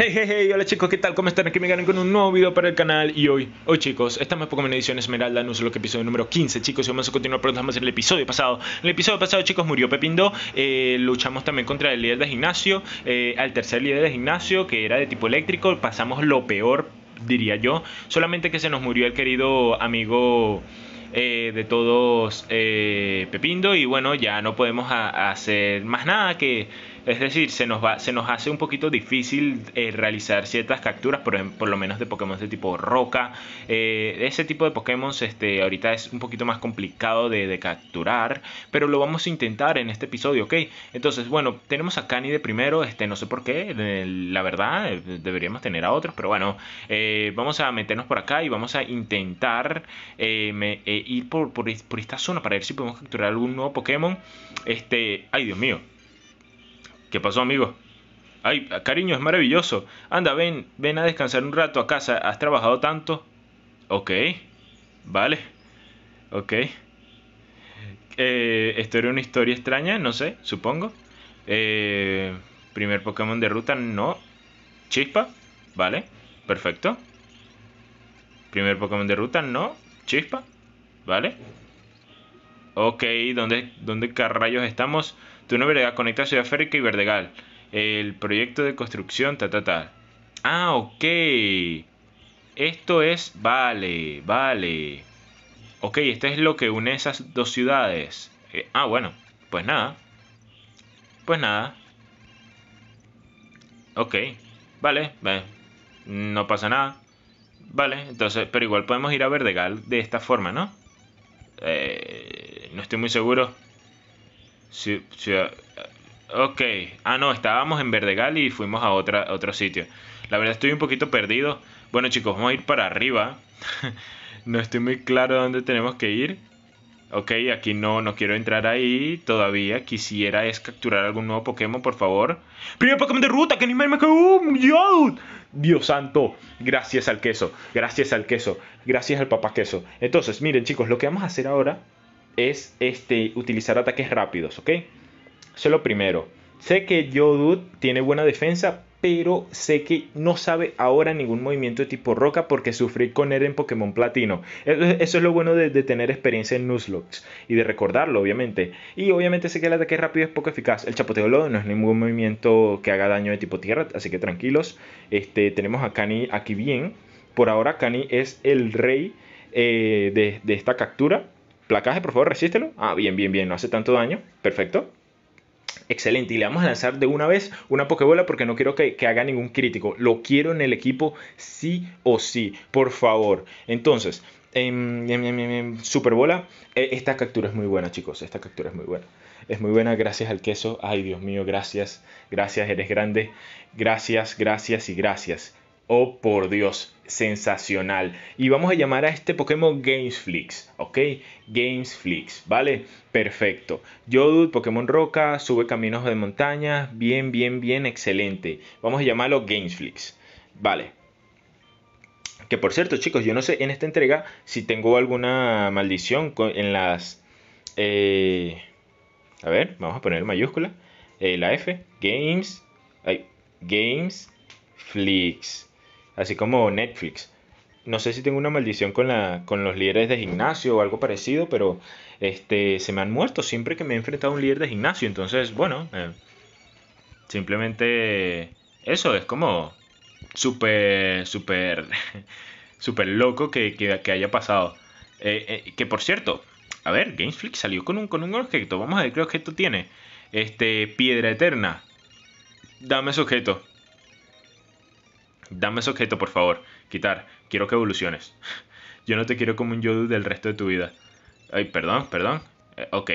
Hey, hey, hey, hola chicos, ¿qué tal? ¿Cómo están? Aquí me ganan con un nuevo video para el canal y hoy, hoy chicos, estamos poco en edición Esmeralda, no lo que episodio número 15 chicos y vamos a continuar vamos más en el episodio pasado. En el episodio pasado chicos murió Pepindo, eh, luchamos también contra el líder de gimnasio, eh, al tercer líder de gimnasio que era de tipo eléctrico, pasamos lo peor diría yo, solamente que se nos murió el querido amigo... Eh, de todos Pepindo y bueno ya no podemos hacer más nada que es decir, se nos, va, se nos hace un poquito difícil eh, realizar ciertas capturas, por, em, por, lo menos de Pokémon de tipo roca. Eh, ese tipo de Pokémon este, ahorita es un poquito más complicado de, capturar, pero lo vamos a intentar en este episodio, ¿ok? Entonces, bueno, tenemos a Cani de primero, este, no sé por qué, la verdad, eh, deberíamos tener a otros, pero bueno, vamos a meternos por acá y vamos a intentar ir por, por, por esta zona para ver si podemos capturar algún nuevo Pokémon. Este, ay Dios mío, ¿Qué pasó, amigo? Ay, cariño, es maravilloso. Anda, ven, ven a descansar un rato a casa. Has trabajado tanto. Ok. Vale. Ok. Eh, esto era una historia extraña, no sé, supongo. Eh, primer Pokémon de ruta, no. Chispa, vale, perfecto. Primer Pokémon de ruta, no. Chispa, vale. Ok, ¿dónde, dónde carrayos estamos? Túnel conectar conecta Ciudad Férica y Verdegal. El proyecto de construcción, ta, ta, ta. Ah, ok. Esto es, vale, vale. Ok, esto es lo que une esas dos ciudades. Eh, ah, bueno, pues nada. Pues nada. Ok, vale, vale. No pasa nada. Vale, entonces, pero igual podemos ir a Verdegal de esta forma, ¿no? Eh, no estoy muy seguro. Sí, eh, ok. Ah, no, estábamos en Verdegal y fuimos a otra, otro sitio. La verdad estoy un poquito perdido. Bueno chicos, vamos a ir para arriba. no estoy muy claro dónde tenemos que ir. Ok, aquí no, no quiero entrar ahí todavía. Quisiera es capturar algún nuevo Pokémon, por favor. Primer Pokémon de ruta, que ni me un ¡oh, Dios, Dios santo. Gracias al queso. Gracias al queso. Gracias al papá queso. Entonces, miren chicos, lo que vamos a hacer ahora es este, utilizar ataques rápidos, ¿ok? Eso es lo primero. Sé que Yodud tiene buena defensa, pero sé que no sabe ahora ningún movimiento de tipo roca porque sufrí con él en Pokémon Platino. Eso es lo bueno de, tener experiencia en Nuzlocke y de recordarlo, obviamente. Y obviamente sé que el ataque rápido es poco eficaz. El chapoteo lodo no es ningún movimiento que haga daño de tipo tierra, así que tranquilos. Este, tenemos a Kani aquí bien. Por ahora Kani es el rey eh, de esta captura Placaje, por favor, resístelo. Ah, bien, bien, bien, no hace tanto daño. Perfecto. Excelente, y le vamos a lanzar de una vez una Pokébola porque no quiero que, haga ningún crítico. Lo quiero en el equipo sí o sí, por favor. Entonces, em, em, em, Superbola, e, esta captura es muy buena, chicos. Esta captura es muy buena. Es muy buena, gracias al queso. Ay, Dios mío, gracias. Gracias, eres grande. Gracias, gracias y gracias. Oh, por Dios, sensacional. Y vamos a llamar a este Pokémon Gamesflix, ¿ok? Gamesflix, ¿vale? Perfecto. Yodud, Pokémon Roca, sube caminos de montaña, bien, bien, bien, excelente. Vamos a llamarlo Gamesflix, ¿vale? Que por cierto, chicos, yo no sé en esta entrega si tengo alguna maldición en las... Eh, a ver, vamos a poner mayúscula. Eh, la F, Games, ay, así como Netflix. No sé si tengo una maldición con, la, con los líderes de gimnasio o algo parecido, pero este, se me han muerto siempre que me he enfrentado a un líder de gimnasio. Entonces, bueno, eh, simplemente eso es como súper, súper, súper loco que, haya pasado. Eh, eh, que por cierto, a ver, Gamesflix salió con un, con un objeto. Vamos a ver qué objeto tiene. Este, Piedra Eterna. Dame su objeto. Dame ese objeto, por favor. Quitar. Quiero que evoluciones. Yo no te quiero como un yodut del resto de tu vida. Ay, perdón, perdón. Eh, ok.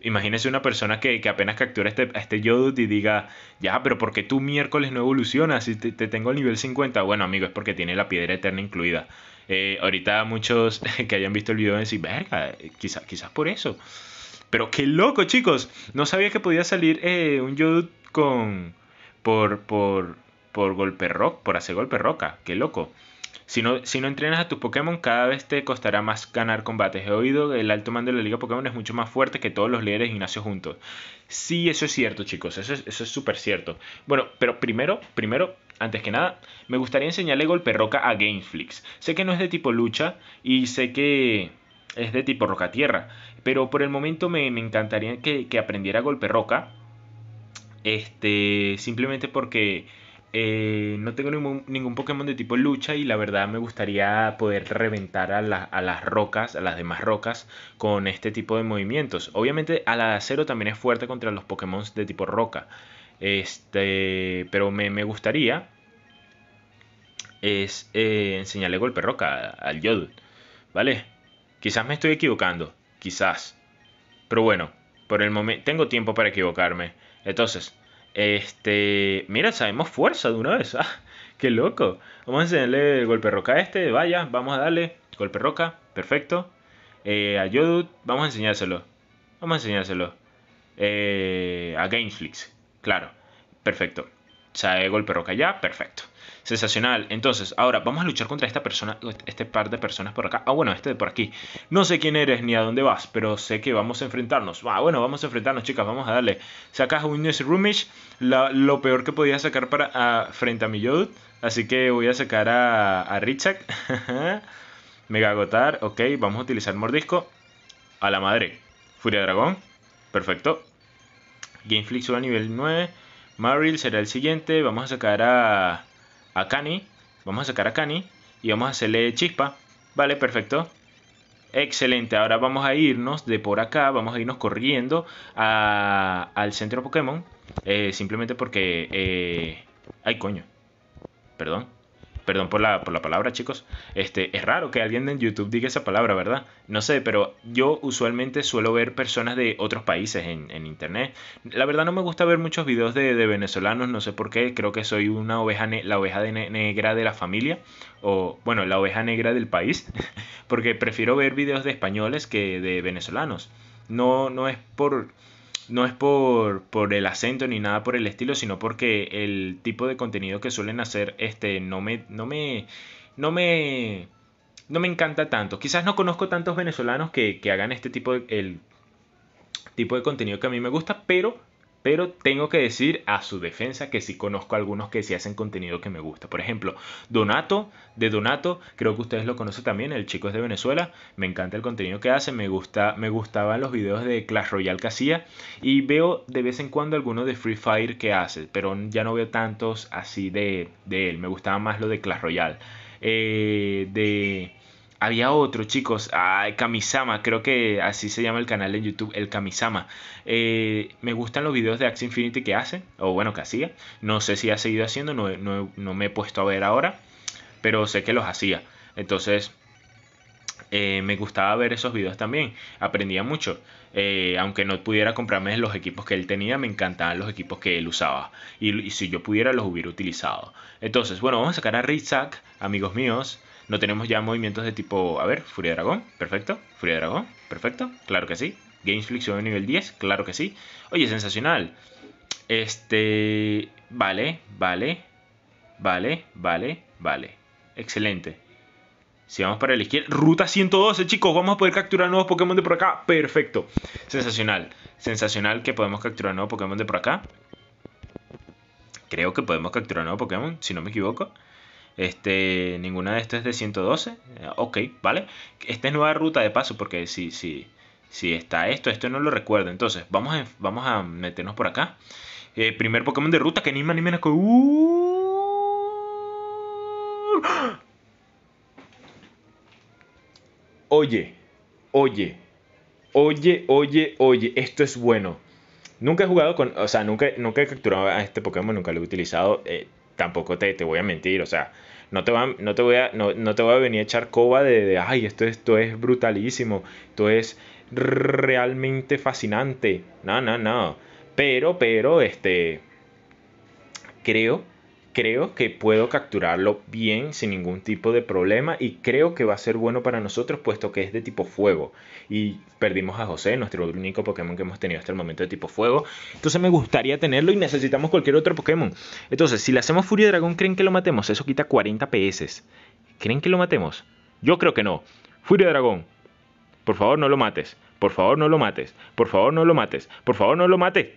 Imagínese una persona que, apenas captura este, a este Yodut y diga, ya, pero ¿por qué tú miércoles no evolucionas si te, tengo el nivel 50? Bueno, amigo, es porque tiene la piedra eterna incluida. Eh, ahorita muchos que hayan visto el video van a decir, verga, eh, quizás, quizás por eso. Pero qué loco, chicos. No sabía que podía salir un Yodut con... Por, por, por golpe rock, por hacer golpe roca, qué loco. Si no, si no entrenas a tus Pokémon, cada vez te costará más ganar combates. He oído que el alto mando de la Liga Pokémon es mucho más fuerte que todos los líderes gimnasio juntos. Sí, eso es cierto, chicos. Eso es súper cierto. Bueno, pero primero, primero, antes que nada, me gustaría enseñarle golpe roca a Gameflix. Sé que no es de tipo lucha y sé que es de tipo roca tierra. Pero por el momento me, encantaría que, que aprendiera golpe roca. Este, simplemente porque eh, no tengo ningún, Pokémon de tipo lucha y la verdad me gustaría poder reventar a, las rocas, a las demás rocas, con este tipo de movimientos. Obviamente a la de acero también es fuerte contra los Pokémon de tipo roca. Este, pero me, gustaría es eh, enseñarle golpe roca al Yodel, ¿vale? Quizás me estoy equivocando, quizás. Pero bueno, por el momento tengo tiempo para equivocarme. Entonces, este, mira, sabemos fuerza de una vez. Ah, qué loco. Vamos a enseñarle el golpe roca a este. Vaya, vamos a darle golpe roca. Perfecto. Eh, a Yodut, vamos a enseñárselo. Vamos a enseñárselo. Eh, a Gameflix, claro. Perfecto. Sabe golpe roca ya, perfecto. Sensacional. Entonces, ahora vamos a luchar contra esta persona, este par de personas por acá. Ah, bueno, este de por aquí. No sé quién eres ni a dónde vas, pero sé que vamos a enfrentarnos. Ah, bueno, vamos a enfrentarnos, chicas. Vamos a darle. Sacas a Windows lo peor que podía sacar para frente a mi Yodut. Así que voy a sacar a, a Mega agotar. Ok, vamos a utilizar Mordisco. A la madre. Furia Dragón. Perfecto. Gameflix a nivel 9. Maril será el siguiente. Vamos a sacar a a Cani. Vamos a sacar a Cani y vamos a hacerle chispa. Vale, perfecto. Excelente, ahora vamos a irnos de por acá, vamos a irnos corriendo al centro Pokémon. Eh, simplemente porque... Eh, ay, coño. Perdón perdón por la, por la palabra, chicos. Este, es raro que alguien en YouTube diga esa palabra, ¿verdad? No sé, pero yo usualmente suelo ver personas de otros países en, internet. La verdad no me gusta ver muchos videos de, venezolanos, no sé por qué. Creo que soy una oveja la oveja negra de la familia. O, bueno, la oveja negra del país. Porque prefiero ver videos de españoles que de venezolanos. No, no es por no es por, el acento ni nada por el estilo, sino porque el tipo de contenido que suelen hacer este, no me, no me, no me, no me encanta tanto. Quizás no conozco tantos venezolanos que, que hagan este tipo el tipo de contenido que a mí me gusta, pero pero tengo que decir a su defensa que sí conozco algunos que sí hacen contenido que me gusta. Por ejemplo, Donato, de Donato, creo que ustedes lo conocen también, el chico es de Venezuela. Me encanta el contenido que hace, me, gusta, me gustaban los videos de Clash Royale que hacía. Y veo de vez en cuando algunos de Free Fire que hace, pero ya no veo tantos así de, de él. Me gustaba más lo de Clash Royale. Eh, de había otro, chicos, ah, Kamisama, creo que así se llama el canal en YouTube, el Kamisama. Eh, me gustan los videos de Axe Infinity que hace, o bueno, que hacía. No sé si ha seguido haciendo, no, no, me he puesto a ver ahora, pero sé que los hacía. Entonces, eh, me gustaba ver esos videos también. Aprendía mucho. Eh, aunque no pudiera comprarme los equipos que él tenía, me encantaban los equipos que él usaba. Y, si yo pudiera, los hubiera utilizado. Entonces, bueno, vamos a sacar a Rizak, amigos míos. No tenemos ya movimientos de tipo, a ver, Furia Dragón, perfecto, Furia Dragón, perfecto, claro que sí. Gamesflix sube de nivel 10, claro que sí. Oye, sensacional. Este, vale, vale, vale, vale, vale. Excelente. Si vamos para la izquierda, ruta 112, chicos, vamos a poder capturar nuevos Pokémon de por acá. Perfecto. Sensacional. Sensacional que podemos capturar nuevos Pokémon de por acá. Creo que podemos capturar nuevos Pokémon, si no me equivoco. Este, ninguna de estas es de 112. Eh, ok, vale. Esta es nueva ruta de paso porque si, si, si está esto, esto no lo recuerdo. Entonces, vamos a, vamos a meternos por acá. Eh, primer Pokémon de ruta que ni me... ni menos Oye, oye, oye, oye, oye, esto es bueno. Nunca he jugado con, o sea, nunca, nunca he capturado a este Pokémon, nunca lo he utilizado. Eh, tampoco te, te voy a mentir, o sea, no te, va, no, te voy a, no, te a venir a echar coba de, de ay, esto, esto es brutalísimo, esto es realmente fascinante. No, no, no. Pero, pero, este, creo creo que puedo capturarlo bien sin ningún tipo de problema y creo que va a ser bueno para nosotros puesto que es de tipo fuego y perdimos a José, nuestro único Pokémon que hemos tenido hasta el momento de tipo fuego. Entonces me gustaría tenerlo y necesitamos cualquier otro Pokémon. Entonces, si le hacemos Furia Dragón, ¿creen que lo matemos? Eso quita 40 PS. ¿Creen que lo matemos? Yo creo que no. Furia Dragón, por favor no lo mates. Por favor no lo mates. Por favor no lo mates. Por favor no lo mates.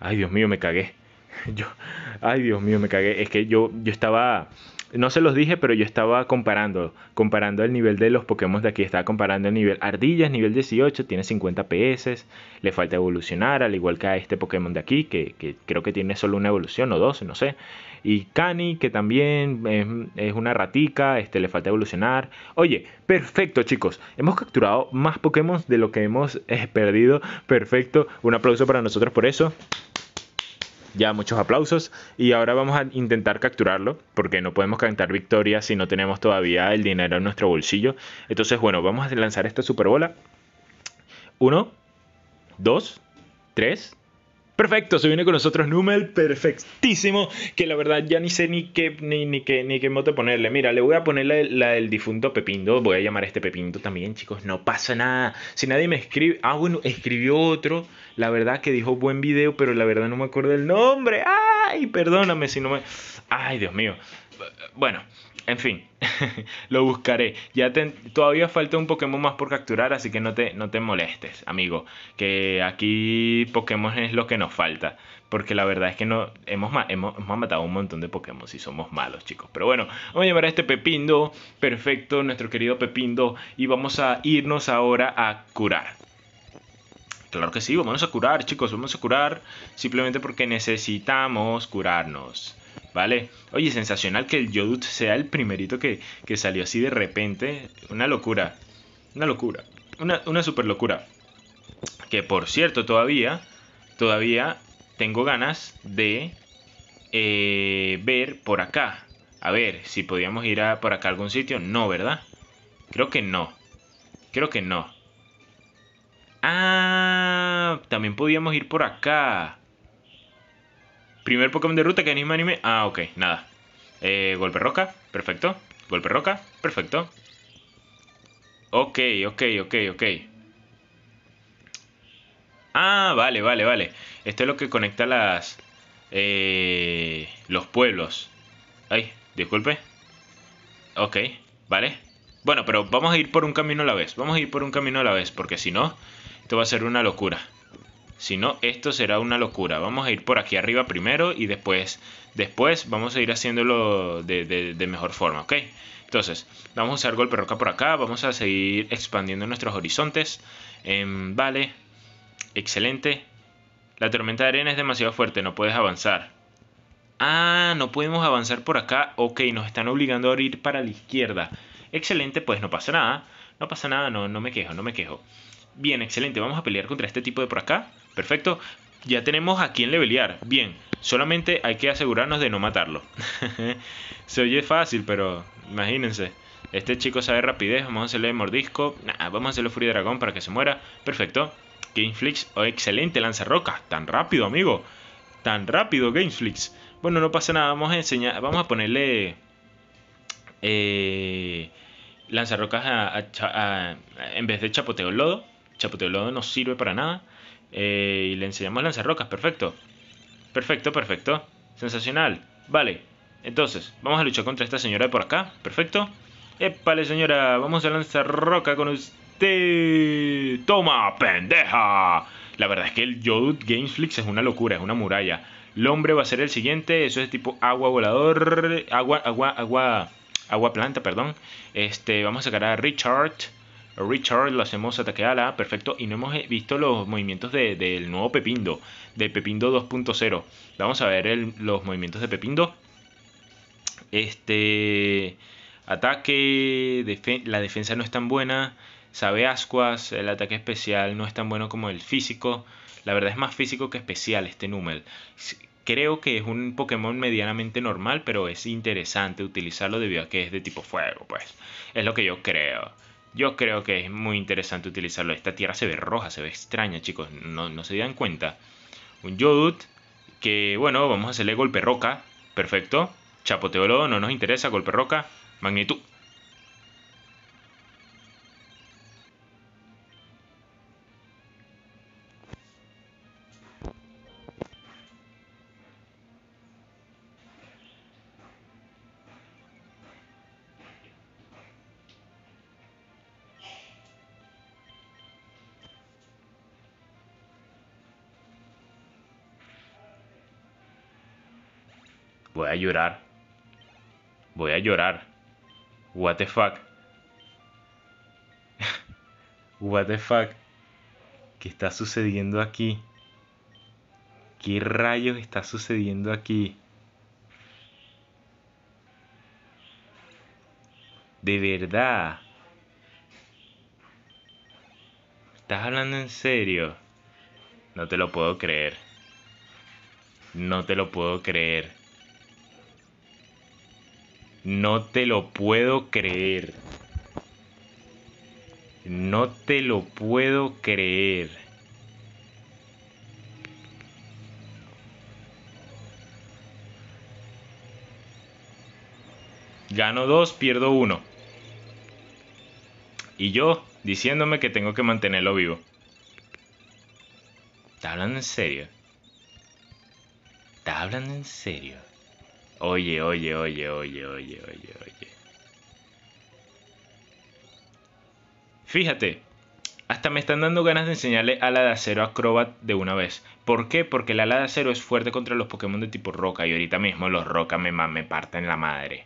Ay, Dios mío, me cagué. ay Dios mío, me cagué. Es que yo, yo estaba, no se los dije, pero yo estaba comparando, comparando el nivel de los Pokémon de aquí. Estaba comparando el nivel Ardillas, nivel 18, tiene 50 PS, le falta evolucionar, al igual que a este Pokémon de aquí, que, creo que tiene solo una evolución o dos, no sé. Y Cani, que también es, una ratica, este, le falta evolucionar. Oye, perfecto chicos, hemos capturado más Pokémon de lo que hemos eh, perdido. Perfecto, un aplauso para nosotros por eso ya muchos aplausos y ahora vamos a intentar capturarlo porque no podemos cantar victoria si no tenemos todavía el dinero en nuestro bolsillo. Entonces, bueno, vamos a lanzar esta superbola. Uno, dos, tres. Perfecto, se viene con nosotros Numel, perfectísimo, que la verdad ya ni sé ni qué, ni, ni qué, ni qué ponerle. Mira, le voy a poner la, del difunto Pepindo, voy a llamar a este Pepindo también, chicos, no pasa nada. Si nadie me escribe, ah, bueno, escribió otro, la verdad que dijo buen video, pero la verdad no me acuerdo el nombre. Ay, perdóname si no me... Ay, Dios mío. Bueno, en fin, lo buscaré. Ya todavía falta un Pokémon más por capturar, así que no te, no te molestes, amigo. Que aquí Pokémon es lo que nos falta. Porque la verdad es que no hemos, hemos, matado un montón de Pokémon Y somos malos, chicos. Pero bueno, vamos a llevar a este Pepindo. Perfecto, nuestro querido Pepindo. Y vamos a irnos ahora a curar. Claro que sí, vamos a curar, chicos. Vamos a curar simplemente porque necesitamos curarnos. ¿vale? Oye, sensacional que el Yodut sea el primerito que, que salió así de repente. Una locura, una locura, una, super locura. Que por cierto, todavía, todavía tengo ganas de eh, ver por acá. A ver, si podíamos ir a, por acá a algún sitio. No, ¿verdad? Creo que no. Creo que no. Ah, también podíamos ir por acá. Primer Pokémon de ruta que anima anime. Ah, ok, nada. Eh, golpe roca, perfecto. Golpe roca, perfecto. Ok, ok, ok, ok. Ah, vale, vale, vale. Esto es lo que conecta las... Eh, los pueblos. Ay, disculpe. Ok, vale. Bueno, pero vamos a ir por un camino a la vez. Vamos a ir por un camino a la vez, porque si no, esto va a ser una locura. Si no, esto será una locura. Vamos a ir por aquí arriba primero y después, después vamos a ir haciéndolo de, mejor forma, ¿ok? Entonces, vamos a usar golpe roca por acá, vamos a seguir expandiendo nuestros horizontes. Em, vale, excelente. La tormenta de arena es demasiado fuerte, no puedes avanzar. Ah, no podemos avanzar por acá. Ok, nos están obligando a ir para la izquierda. Excelente, pues no pasa nada. No pasa nada, no, no me quejo, no me quejo. Bien, excelente. Vamos a pelear contra este tipo de por acá. Perfecto. Ya tenemos a quien levelear. Bien, solamente hay que asegurarnos de no matarlo. Se oye fácil, pero imagínense. Este chico sabe rapidez, vamos a hacerle mordisco. vamos a hacerle Furia Dragón para que se muera. Perfecto. Gameflix, oh, excelente, lanza Tan rápido, amigo. Tan rápido, Gameflix. Bueno, no pasa nada, vamos a enseñar. Vamos a ponerle. Eh, lanzarrocas en vez de chapoteo lodo. Chapoteo lodo no sirve para nada. Eh, y le enseñamos rocas, perfecto. Perfecto, perfecto. Sensacional. Vale. Entonces, vamos a luchar contra esta señora de por acá. Perfecto. vale señora. Vamos a lanzar roca con usted. Toma, pendeja. La verdad es que el Yodut Gamesflix es una locura, es una muralla. El hombre va a ser el siguiente. Eso es tipo agua volador. Agua, agua, agua. Agua planta, perdón. Este, vamos a sacar a Richard. Richard, lo hacemos ataque la perfecto. Y no hemos eh, visto los movimientos de, del nuevo Pepindo, De Pepindo 2.0. Vamos a ver los movimientos de Pepindo. Este. Ataque, la defensa no es tan buena. Sabe ascuas, el ataque especial no es tan bueno como el físico. La verdad es más físico que especial este Numel creo que es un Pokémon medianamente normal, pero es interesante utilizarlo debido a que es de tipo fuego, pues. Es lo que yo creo. Yo creo que es muy interesante utilizarlo. Esta tierra se ve roja, se ve extraña, chicos. No, se dan cuenta. Un Yodut, que bueno, vamos a hacerle golpe roca. Perfecto. Chapoteolo, no nos interesa, golpe roca. Magnitud. llorar. Voy a llorar. What the fuck. What the fuck. ¿Qué está sucediendo aquí? ¿Qué rayos está sucediendo aquí? De verdad. ¿Estás hablando en serio? No te lo puedo creer. No te lo puedo creer. No te lo puedo creer. No te lo puedo creer. Gano dos, pierdo uno. Y yo diciéndome que tengo que mantenerlo vivo. ¿Está hablando en serio? ¿Está hablando en serio? Oye, oye, oye, oye, oye, oye, oye. Fíjate, hasta me están dando ganas de enseñarle ala de acero Crobat de una vez. ¿Por qué? Porque el ala de acero es fuerte contra los Pokémon de tipo roca y ahorita mismo los roca me, me parten la madre.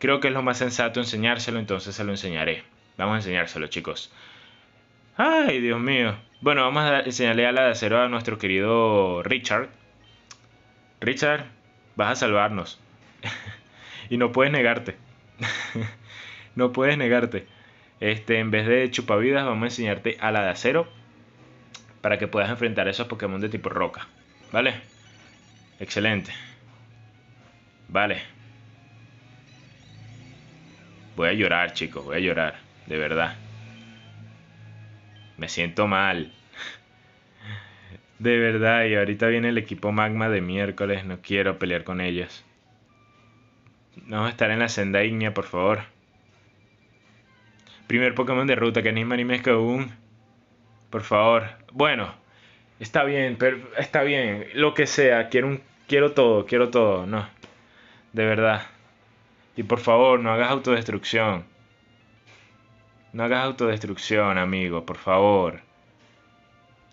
Creo que es lo más sensato enseñárselo, entonces se lo enseñaré. Vamos a enseñárselo, chicos. ¡Ay, Dios mío! Bueno, vamos a enseñarle ala de acero a nuestro querido Richard. Richard, vas a salvarnos. y no puedes negarte. no puedes negarte. Este, en vez de chupavidas, vamos a enseñarte a la de acero para que puedas enfrentar a esos Pokémon de tipo roca. ¿Vale? Excelente. Vale. Voy a llorar, chicos, voy a llorar, de verdad. Me siento mal. De verdad, y ahorita viene el equipo Magma de miércoles, no quiero pelear con ellos. Vamos a estar en la senda ignia, por favor. Primer Pokémon de ruta, que ni animes que aún. Por favor. Bueno, está bien, pero está bien. Lo que sea, quiero, un, quiero todo, quiero todo, no. De verdad. Y por favor, no hagas autodestrucción. No hagas autodestrucción, amigo, por favor.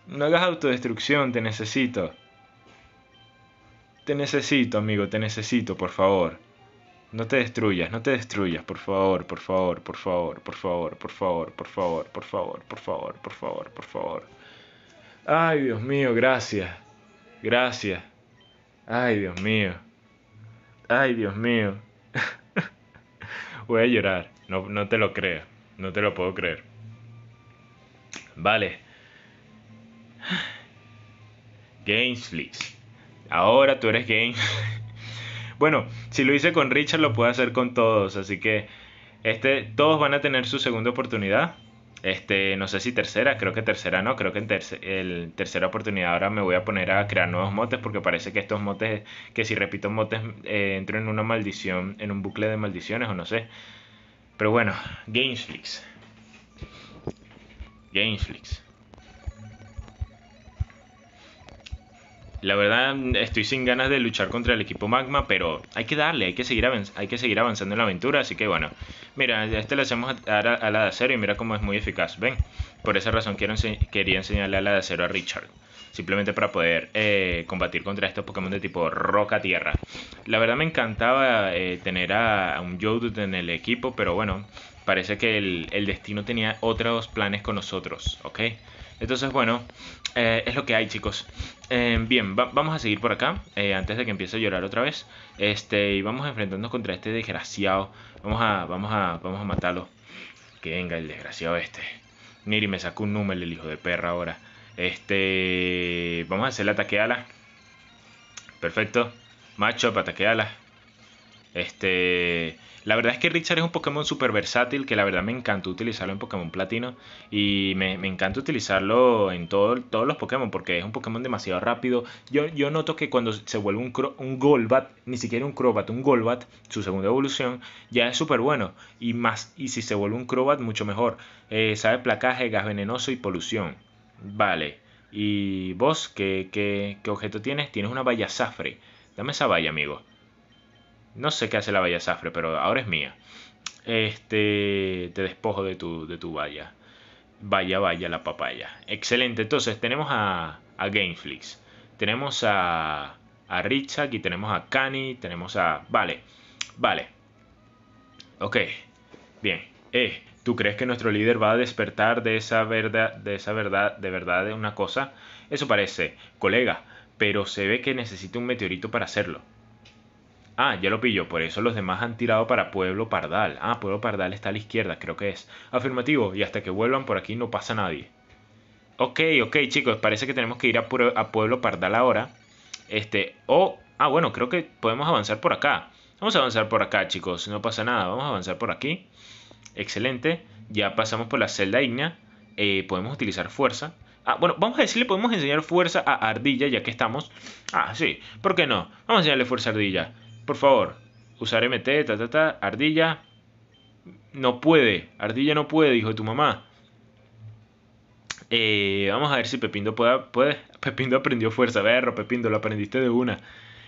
No hagas autodestrucción, te necesito. Te necesito, amigo, te necesito, por favor. No te destruyas, no te destruyas, por favor, por favor, por favor, por favor, por favor, por favor, por favor, por favor, por favor, por favor. Ay, Dios mío, gracias. Gracias. Ay, Dios mío. Ay, Dios mío. Voy a llorar. No, no te lo creo. No te lo puedo creer. Vale. Gamesflix. Ahora tú eres game. bueno, si lo hice con Richard, lo puedo hacer con todos. Así que este, todos van a tener su segunda oportunidad. Este, no sé si tercera, creo que tercera no, creo que en el tercera oportunidad ahora me voy a poner a crear nuevos motes porque parece que estos motes, que si repito motes, eh, entro en una maldición, en un bucle de maldiciones o no sé. Pero bueno, Gamesflix. Gamesflix. La verdad, estoy sin ganas de luchar contra el equipo Magma, pero hay que darle, hay que seguir, avanzando en la aventura. Así que bueno, mira, a este le hacemos a, la de acero y mira cómo es muy eficaz. Ven, por esa razón quería enseñarle a la de acero a Richard. Simplemente para poder eh, combatir contra estos Pokémon de tipo roca-tierra. La verdad me encantaba eh, tener a, un Jodut en el equipo, pero bueno, parece que el, el, destino tenía otros planes con nosotros, ¿ok? Entonces, bueno, eh, es lo que hay, chicos. Eh, bien, vamos a seguir por acá, eh, antes de que empiece a llorar otra vez. Este, y vamos a enfrentarnos contra este desgraciado. Vamos a, vamos a, vamos a matarlo. Que venga el desgraciado este. Niri me sacó un número el hijo de perra ahora. Este, vamos a hacer el ataque ala. Perfecto. Macho, ataque ala. Este, la verdad es que Richard es un Pokémon súper versátil que la verdad me encantó utilizarlo en Pokémon Platino y me, encanta utilizarlo en todos los Pokémon porque es un Pokémon demasiado rápido. Yo, noto que cuando se vuelve un, Golbat, ni siquiera un Crobat, un Golbat, su segunda evolución, ya es súper bueno y, más, y si se vuelve un Crobat, mucho mejor. Eh, sabe placaje, gas venenoso y polución. Vale. ¿Y vos qué, qué objeto tienes? Tienes una valla Zafre. Dame esa valla, amigo. No sé qué hace la valla zafre, pero ahora es mía. Este, te despojo de tu, de tu valla. Vaya, vaya la papaya. Excelente, entonces tenemos a, a Gameflix. Tenemos a, a Richard y tenemos a Kani, tenemos a... Vale, vale. Ok, bien. Eh, ¿Tú crees que nuestro líder va a despertar de esa verdad, de esa verdad, de verdad de una cosa? Eso parece, colega, pero se ve que necesita un meteorito para hacerlo. Ah, ya lo pillo, por eso los demás han tirado para Pueblo Pardal. Ah, Pueblo Pardal está a la izquierda, creo que es. Afirmativo, y hasta que vuelvan por aquí no pasa nadie. Ok, ok, chicos, parece que tenemos que ir a, Pueblo Pardal ahora. Este, o... Oh, ah, bueno, creo que podemos avanzar por acá. Vamos a avanzar por acá, chicos, no pasa nada. Vamos a avanzar por aquí. Excelente, ya pasamos por la celda igna. Eh, podemos utilizar fuerza. Ah, bueno, vamos a decirle, podemos enseñar fuerza a Ardilla ya que estamos. Ah, sí, ¿por qué no? Vamos a enseñarle fuerza a Ardilla por favor, usar MT, ta, ta, ta, Ardilla, no puede, Ardilla no puede, dijo tu mamá. Eh, vamos a ver si Pepindo pueda, puede. Pepindo aprendió fuerza, verro Pepindo, lo aprendiste de una.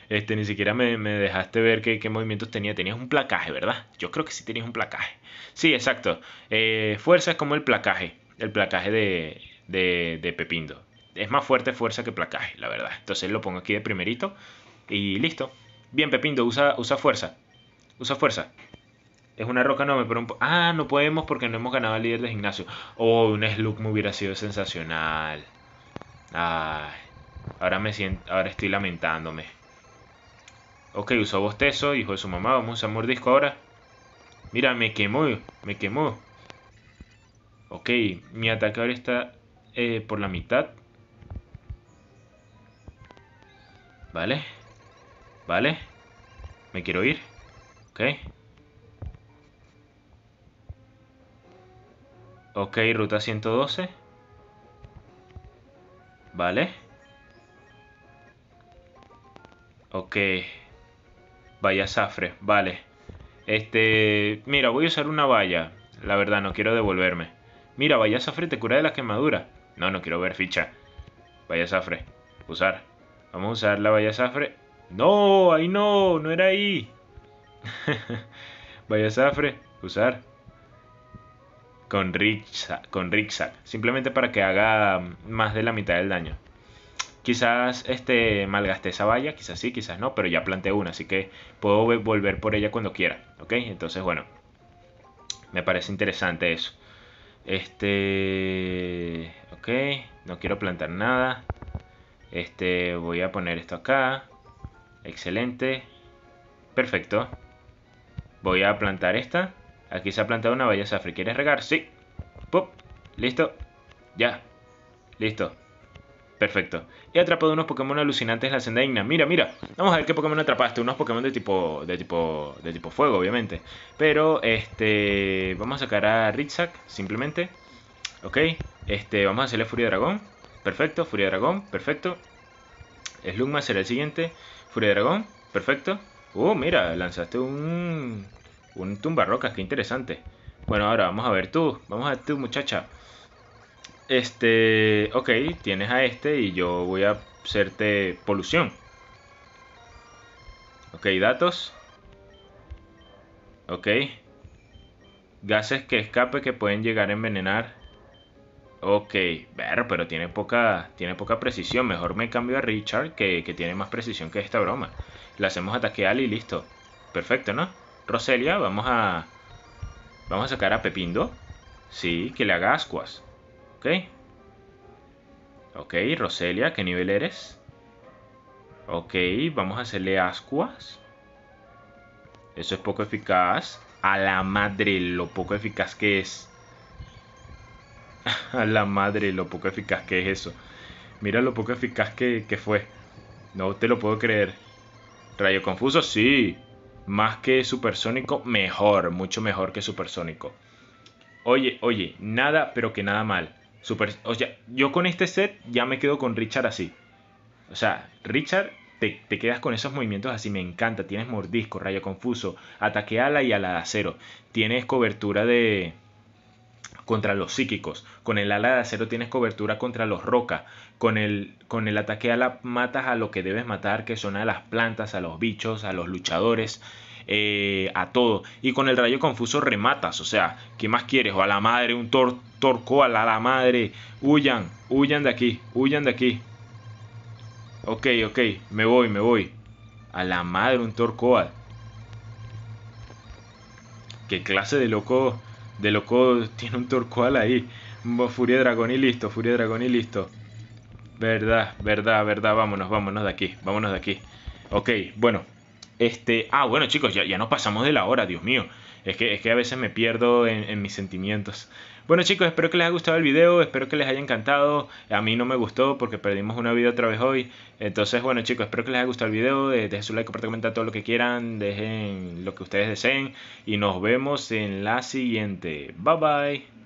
Este, ni siquiera me, dejaste ver qué, qué, movimientos tenía. Tenías un placaje, ¿verdad? Yo creo que sí tenías un placaje. Sí, exacto. Eh, fuerza es como el placaje. El placaje de, de, de Pepindo. Es más fuerte fuerza que placaje, la verdad. Entonces lo pongo aquí de primerito. Y listo. Bien, Pepindo, usa, usa fuerza. Usa fuerza. Es una roca no pero Ah, no podemos porque no hemos ganado al líder de gimnasio. Oh, un Slug me hubiera sido sensacional. Ay. Ahora me siento. Ahora estoy lamentándome. Ok, usó bostezo, hijo de su mamá. Vamos a mordisco ahora. Mira, me quemó. Me quemó. Ok, mi ataque ahora está eh, por la mitad. Vale. ¿Vale? Me quiero ir. Ok. Ok, ruta 112. Vale. Ok. Vaya zafre, vale. Este... Mira, voy a usar una valla. La verdad, no quiero devolverme. Mira, vaya zafre te cura de la quemadura. No, no quiero ver ficha. Vaya zafre. Usar. Vamos a usar la valla zafre no, ahí no, no era ahí. Vaya Zafre, usar. Con Ricksack, con Simplemente para que haga más de la mitad del daño. Quizás este malgaste esa valla, quizás sí, quizás no, pero ya planté una, así que puedo volver por ella cuando quiera, ¿ok? Entonces, bueno, me parece interesante eso. Este, ok, no quiero plantar nada. Este, voy a poner esto acá. Excelente. Perfecto. Voy a plantar esta. Aquí se ha plantado una valla safri. ¿Quieres regar? Sí. Pop. Listo. Ya. Listo. Perfecto. He atrapado unos Pokémon alucinantes en la senda digna. Mira, mira. Vamos a ver qué Pokémon atrapaste. Unos Pokémon de tipo. de tipo. de tipo fuego, obviamente. Pero, este. Vamos a sacar a Ritzak, simplemente. Ok. Este, vamos a hacerle Furia Dragón. Perfecto, Furia Dragón, perfecto. Slugma será el siguiente dragón. Perfecto. Oh, mira, lanzaste un... Un tumba roca, qué interesante. Bueno, ahora vamos a ver tú. Vamos a ver tú, muchacha. Este... Ok, tienes a este y yo voy a hacerte polución. Ok, datos. Ok. Gases que escape que pueden llegar a envenenar Ok, ver, pero tiene poca, tiene poca precisión. Mejor me cambio a Richard, que, que tiene más precisión que esta broma. Le hacemos ataque a Ali y listo. Perfecto, ¿no? Roselia, vamos a... Vamos a sacar a Pepindo. Sí, que le haga ascuas. Ok. Ok, Roselia, ¿qué nivel eres? Ok, vamos a hacerle ascuas. Eso es poco eficaz. A la madre, lo poco eficaz que es. A la madre, lo poco eficaz que es eso. Mira lo poco eficaz que, fue. No te lo puedo creer. Rayo confuso, sí. Más que supersónico, mejor. Mucho mejor que supersónico. Oye, oye, nada, pero que nada mal. o sea, yo con este set ya me quedo con Richard así. O sea, Richard te, te, quedas con esos movimientos así, me encanta. Tienes mordisco, rayo confuso, ataque ala y ala de acero. Tienes cobertura de, contra los psíquicos, con el ala de acero tienes cobertura contra los rocas, con el, con el ataque a matas a lo que debes matar, que son a las plantas, a los bichos, a los luchadores, eh, a todo. Y con el rayo confuso rematas, o sea, ¿qué más quieres? O a la madre, un tor torco a la, a la madre, huyan, huyan de aquí, huyan de aquí. Ok, ok, me voy, me voy. A la madre, un torcoal. ¿Qué clase de loco de loco tiene un Torcual ahí. Furia Dragón y listo, Furia Dragón y listo. Verdad, verdad, verdad. Vámonos, vámonos de aquí, vámonos de aquí. Ok, bueno. Este, ah, bueno chicos, ya, ya nos pasamos de la hora, Dios mío. Es que, es que a veces me pierdo en, en mis sentimientos. Bueno chicos, espero que les haya gustado el video, espero que les haya encantado. A mí no me gustó porque perdimos una vida otra vez hoy. Entonces, bueno chicos, espero que les haya gustado el video. Dejen su like, compartan, comentar todo lo que quieran, dejen lo que ustedes deseen. Y nos vemos en la siguiente. Bye bye.